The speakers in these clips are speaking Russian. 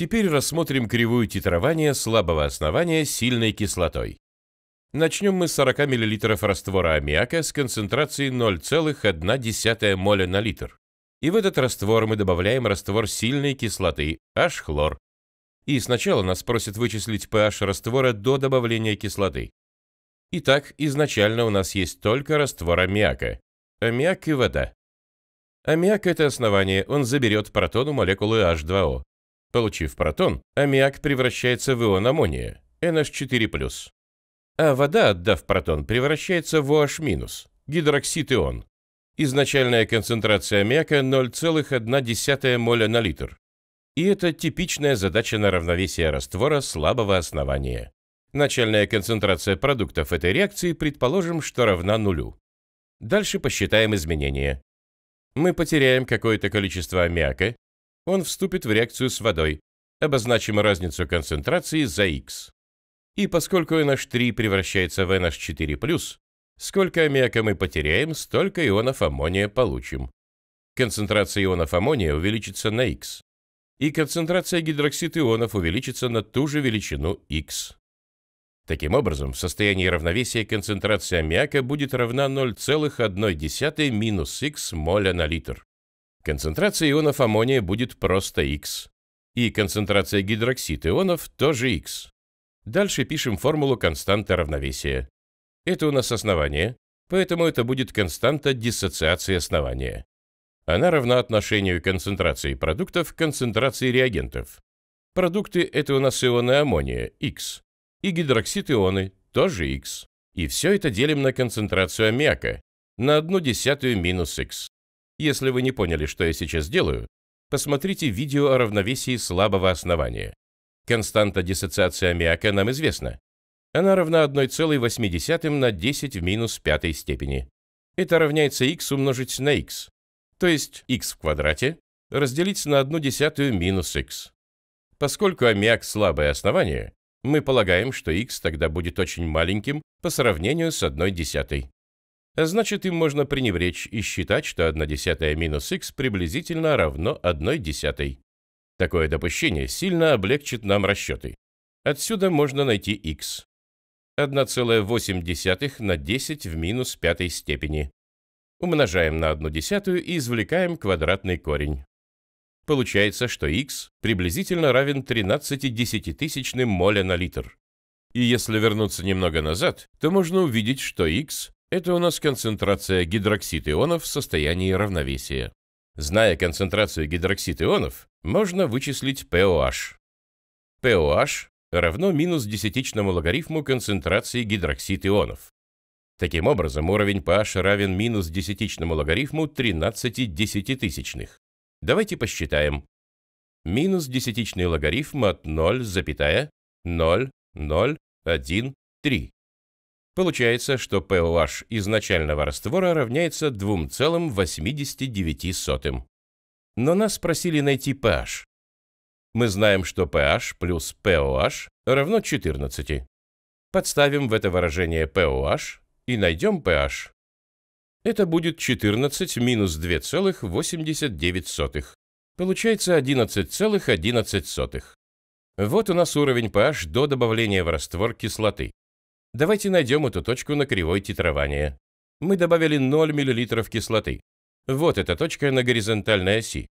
Теперь рассмотрим кривую титрования слабого основания сильной кислотой. Начнем мы с 40 мл раствора аммиака с концентрацией 0,1 моля на литр. И в этот раствор мы добавляем раствор сильной кислоты, H-хлор. И сначала нас просят вычислить pH раствора до добавления кислоты. Итак, изначально у нас есть только раствор аммиака. Аммиак и вода. Аммиак – это основание, он заберет протону молекулы H2O. Получив протон, аммиак превращается в ион аммония, NH4+. А вода, отдав протон, превращается в OH-, гидроксид ион. Изначальная концентрация аммиака 0,1 моля на литр. И это типичная задача на равновесие раствора слабого основания. Начальная концентрация продуктов этой реакции, предположим, что равна нулю. Дальше посчитаем изменения. Мы потеряем какое-то количество аммиака, он вступит в реакцию с водой. Обозначим разницу концентрации за x. И поскольку NH3 превращается в NH4+, сколько аммиака мы потеряем, столько ионов аммония получим. Концентрация ионов аммония увеличится на x. И концентрация гидроксид ионов увеличится на ту же величину x. Таким образом, в состоянии равновесия концентрация аммиака будет равна 0,1 минус х моля на литр. Концентрация ионов аммония будет просто X. И концентрация гидроксид ионов тоже X. Дальше пишем формулу константы равновесия. Это у нас основание, поэтому это будет константа диссоциации основания. Она равна отношению концентрации продуктов к концентрации реагентов. Продукты – это у нас ионы аммония, X, и гидроксид ионы, тоже X. И все это делим на концентрацию аммиака, на одну десятую минус X. Если вы не поняли, что я сейчас делаю, посмотрите видео о равновесии слабого основания. Константа диссоциации аммиака нам известна. Она равна 1,8 на 10 в минус пятой степени. Это равняется x умножить на x, то есть x в квадрате разделить на 1 десятую минус x. Поскольку аммиак слабое основание, мы полагаем, что x тогда будет очень маленьким по сравнению с 1 десятой. Значит, им можно пренебречь и считать, что 1 десятая минус х приблизительно равно 1 десятой. Такое допущение сильно облегчит нам расчеты. Отсюда можно найти x. 1,8 на 10 в минус пятой степени. Умножаем на 1 десятую и извлекаем квадратный корень. Получается, что х приблизительно равен 13 десятитысячным моля на литр. И если вернуться немного назад, то можно увидеть, что х это у нас концентрация гидроксид ионов в состоянии равновесия. Зная концентрацию гидроксид ионов, можно вычислить POH. POH равно минус десятичному логарифму концентрации гидроксид ионов. Таким образом, уровень PH равен минус десятичному логарифму 13 десятитысячных. Давайте посчитаем. Минус десятичный логарифм от 0,0013. Получается, что POH изначального раствора равняется 2,89. Но нас просили найти pH. Мы знаем, что pH плюс POH равно 14. Подставим в это выражение POH и найдем pH. Это будет 14 минус 2,89. Получается 11,11. ,11. Вот у нас уровень pH до добавления в раствор кислоты. Давайте найдем эту точку на кривой титрования. Мы добавили 0 мл кислоты. Вот эта точка на горизонтальной оси.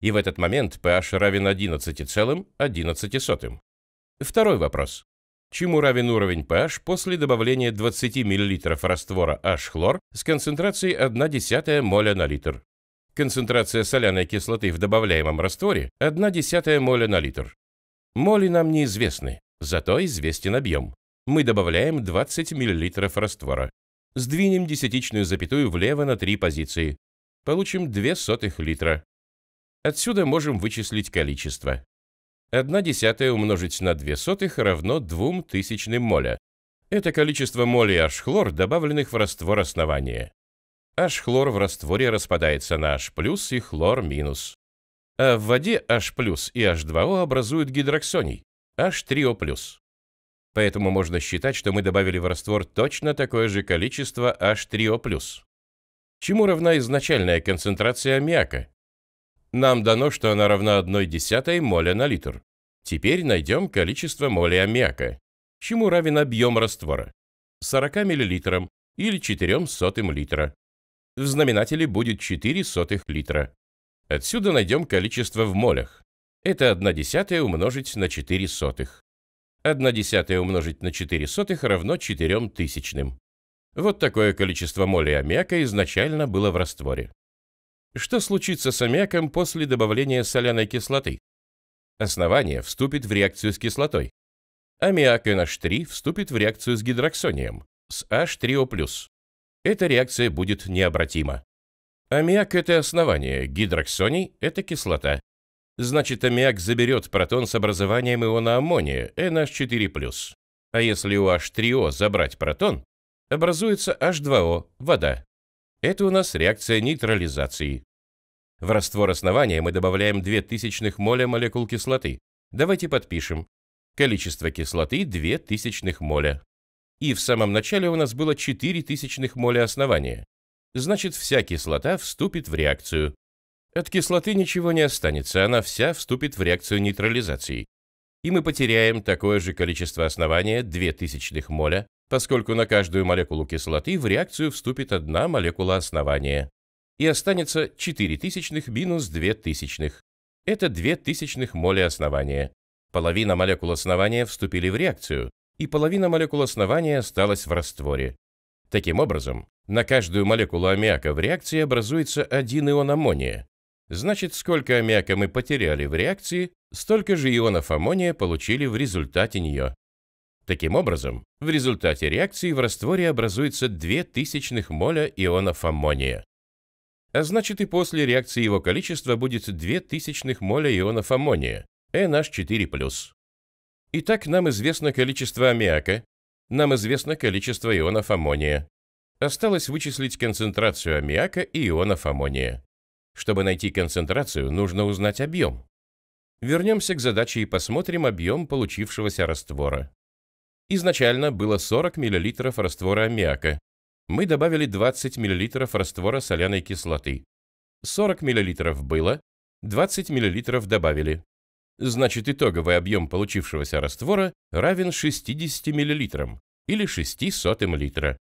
И в этот момент pH равен 11,11. Второй вопрос. Чему равен уровень pH после добавления 20 мл раствора H-хлор с концентрацией 1,1 моля на литр? Концентрация соляной кислоты в добавляемом растворе 1,1 моля на литр. Моли нам неизвестны, зато известен объем мы добавляем 20 мл раствора. Сдвинем десятичную запятую влево на три позиции. Получим 0,02 литра. Отсюда можем вычислить количество. 1 десятая умножить на 2 сотых равно 2 тысячным моля. Это количество молей H-хлор, добавленных в раствор основания. H-хлор в растворе распадается на H+, и хлор-. А в воде H+, и H2O образуют гидроксоний, H3O+. Поэтому можно считать, что мы добавили в раствор точно такое же количество H3O+. Чему равна изначальная концентрация аммиака? Нам дано, что она равна 1,1 моля на литр. Теперь найдем количество молей аммиака. Чему равен объем раствора? 40 мл или 4 сотым литра. В знаменателе будет 4 сотых литра. Отсюда найдем количество в молях. Это 1 десятая умножить на 4 сотых. 1 десятая умножить на 4 сотых равно 4 тысячным. Вот такое количество моли аммиака изначально было в растворе. Что случится с аммиаком после добавления соляной кислоты? Основание вступит в реакцию с кислотой. Аммиак NH3 вступит в реакцию с гидроксонием, с H3O+. Эта реакция будет необратима. Аммиак – это основание, гидроксоний – это кислота. Значит, аммиак заберет протон с образованием иона аммония, NH4+. А если у H3O забрать протон, образуется H2O, вода. Это у нас реакция нейтрализации. В раствор основания мы добавляем 0,02 моля молекул кислоты. Давайте подпишем. Количество кислоты 0,02 моля. И в самом начале у нас было 0,04 моля основания. Значит, вся кислота вступит в реакцию. От кислоты ничего не останется, она вся вступит в реакцию нейтрализации. И мы потеряем такое же количество основания, 0,02 моля, поскольку на каждую молекулу кислоты в реакцию вступит одна молекула основания. И останется 0,04 минус 0,02. Это 0,02 моля основания. Половина молекул основания вступили в реакцию, и половина молекул основания осталась в растворе. Таким образом, на каждую молекулу аммиака в реакции образуется один ион аммония, Значит, сколько аммиака мы потеряли в реакции, столько же ионов аммония получили в результате нее. Таким образом, в результате реакции в растворе образуется 0,02 моля ионов аммония. А значит и после реакции его количество будет 0,02 моля ионов аммония, NH4+. Итак, нам известно количество аммиака, нам известно количество ионов аммония. Осталось вычислить концентрацию аммиака и ионов аммония. Чтобы найти концентрацию, нужно узнать объем. Вернемся к задаче и посмотрим объем получившегося раствора. Изначально было 40 мл раствора аммиака. Мы добавили 20 мл раствора соляной кислоты. 40 мл было, 20 мл добавили. Значит, итоговый объем получившегося раствора равен 60 мл или 0,06 литра.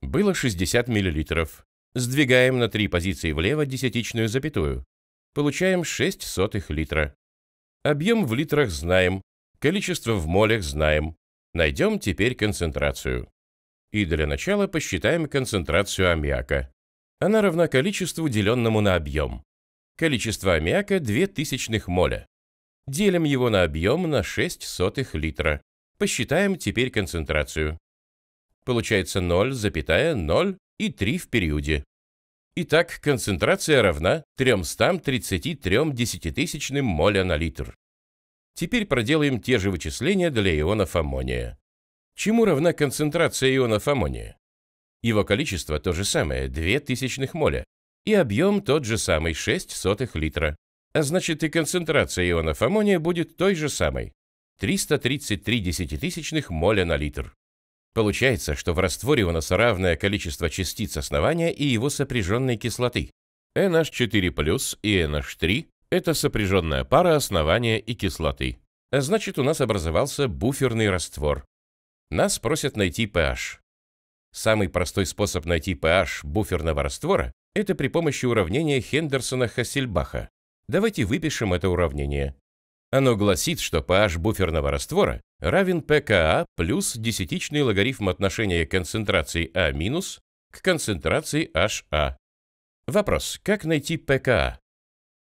Было 60 мл. Сдвигаем на три позиции влево десятичную запятую. Получаем 6 сотых литра. Объем в литрах знаем, количество в молях знаем. Найдем теперь концентрацию. И для начала посчитаем концентрацию аммиака. Она равна количеству, деленному на объем. Количество аммиака 2 тысячных моля. Делим его на объем на 6 сотых литра. Посчитаем теперь концентрацию. Получается 0,0 и 3 в периоде. Итак, концентрация равна 333 десятитысячным моля на литр. Теперь проделаем те же вычисления для ионов аммония. Чему равна концентрация ионов аммония? Его количество то же самое, 2 тысячных моля, и объем тот же самый, 6 сотых литра. А значит и концентрация ионов аммония будет той же самой, 333 десятитысячных моля на литр. Получается, что в растворе у нас равное количество частиц основания и его сопряженной кислоты. NH4+, и NH3 – это сопряженная пара основания и кислоты. значит, у нас образовался буферный раствор. Нас просят найти pH. Самый простой способ найти pH буферного раствора – это при помощи уравнения Хендерсона-Хассельбаха. Давайте выпишем это уравнение. Оно гласит, что pH буферного раствора равен pKa плюс десятичный логарифм отношения концентрации А- к концентрации HA. Вопрос, как найти pKa?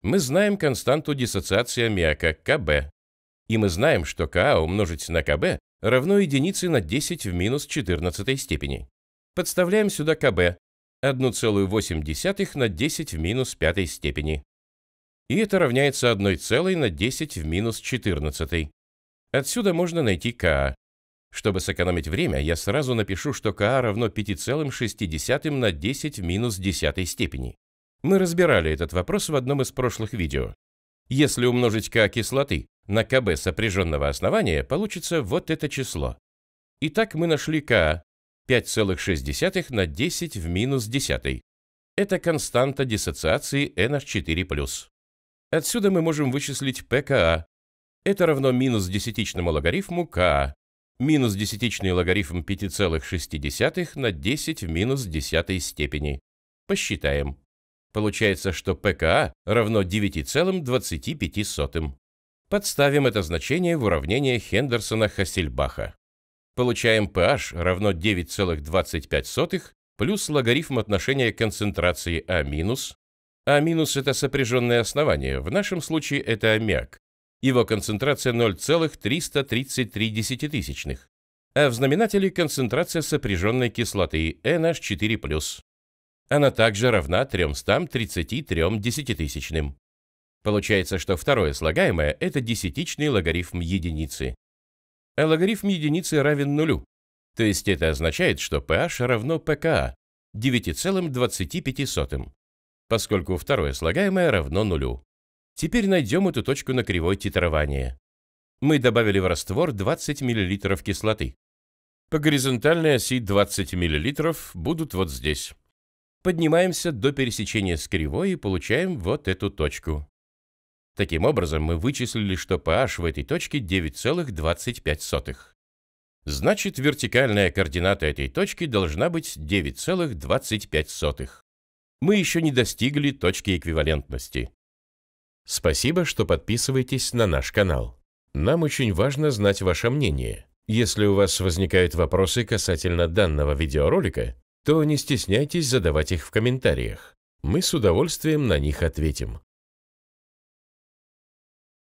Мы знаем константу диссоциации аммиака Kb и мы знаем, что КА умножить на Kb равно единице на 10 в минус 14 степени. Подставляем сюда КБ 1,8 на 10 в минус 5 степени и это равняется 1 целой на 10 в минус 14. Отсюда можно найти Ка. Чтобы сэкономить время, я сразу напишу, что Ка равно 5,6 на 10 в минус 10 степени. Мы разбирали этот вопрос в одном из прошлых видео. Если умножить К кислоты на КБ сопряженного основания, получится вот это число. Итак, мы нашли К 5,6 на 10 в минус 10. Это константа диссоциации NH4+. Отсюда мы можем вычислить pKa. Это равно минус десятичному логарифму k, минус десятичный логарифм 5,6 на 10 в минус десятой степени. Посчитаем. Получается, что pKa равно 9,25. Подставим это значение в уравнение Хендерсона-Хассельбаха. Получаем pH равно 9,25 плюс логарифм отношения концентрации А- а минус – это сопряженное основание, в нашем случае это аммиак. Его концентрация 0,333, а в знаменателе концентрация сопряженной кислоты NH4+. Она также равна 333 десятитысячным. Получается, что второе слагаемое – это десятичный логарифм единицы. А логарифм единицы равен нулю, то есть это означает, что pH равно pKa 9,25 поскольку второе слагаемое равно нулю. Теперь найдем эту точку на кривой титрования. Мы добавили в раствор 20 мл кислоты. По горизонтальной оси 20 мл будут вот здесь. Поднимаемся до пересечения с кривой и получаем вот эту точку. Таким образом, мы вычислили, что pH в этой точке 9,25. Значит, вертикальная координата этой точки должна быть 9,25 мы еще не достигли точки эквивалентности. Спасибо, что подписываетесь на наш канал. Нам очень важно знать ваше мнение. Если у вас возникают вопросы касательно данного видеоролика, то не стесняйтесь задавать их в комментариях. Мы с удовольствием на них ответим.